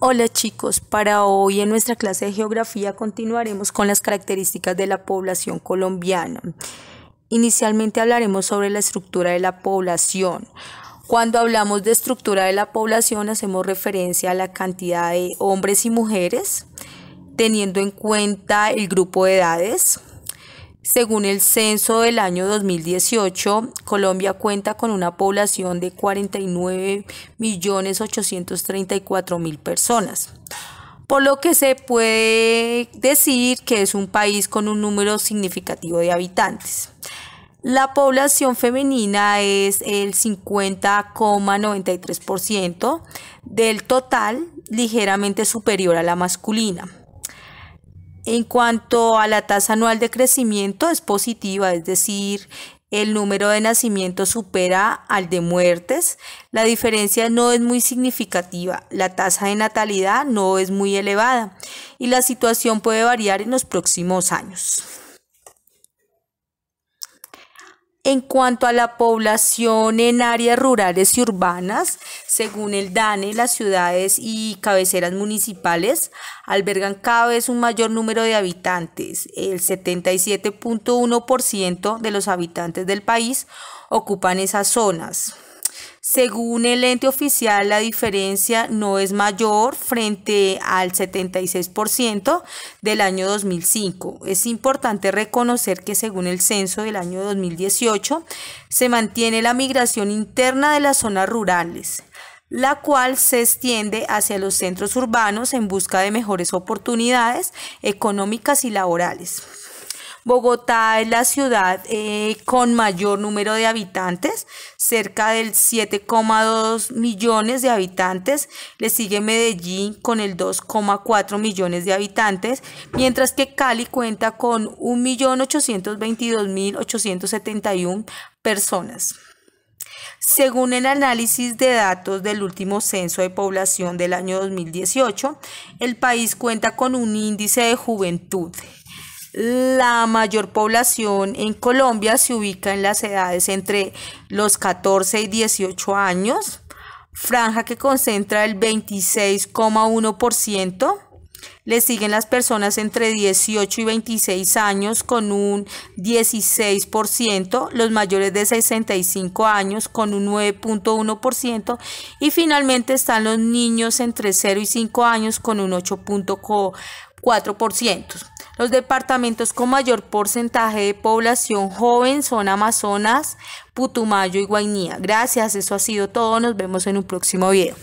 Hola chicos, para hoy en nuestra clase de geografía continuaremos con las características de la población colombiana. Inicialmente hablaremos sobre la estructura de la población. Cuando hablamos de estructura de la población hacemos referencia a la cantidad de hombres y mujeres, teniendo en cuenta el grupo de edades, según el censo del año 2018, Colombia cuenta con una población de 49.834.000 personas, por lo que se puede decir que es un país con un número significativo de habitantes. La población femenina es el 50,93% del total, ligeramente superior a la masculina. En cuanto a la tasa anual de crecimiento es positiva, es decir, el número de nacimientos supera al de muertes. La diferencia no es muy significativa. La tasa de natalidad no es muy elevada y la situación puede variar en los próximos años en cuanto a la población en áreas rurales y urbanas, según el DANE, las ciudades y cabeceras municipales albergan cada vez un mayor número de habitantes. El 77.1% de los habitantes del país ocupan esas zonas. Según el ente oficial, la diferencia no es mayor frente al 76% del año 2005. Es importante reconocer que según el censo del año 2018, se mantiene la migración interna de las zonas rurales la cual se extiende hacia los centros urbanos en busca de mejores oportunidades económicas y laborales. Bogotá es la ciudad eh, con mayor número de habitantes, cerca del 7,2 millones de habitantes. Le sigue Medellín con el 2,4 millones de habitantes, mientras que Cali cuenta con 1.822.871 personas. Según el análisis de datos del último censo de población del año 2018, el país cuenta con un índice de juventud la mayor población en Colombia se ubica en las edades entre los 14 y 18 años, franja que concentra el 26,1%. Le siguen las personas entre 18 y 26 años con un 16%, los mayores de 65 años con un 9.1% y finalmente están los niños entre 0 y 5 años con un 8.4%. Los departamentos con mayor porcentaje de población joven son Amazonas, Putumayo y Guainía. Gracias, eso ha sido todo. Nos vemos en un próximo video.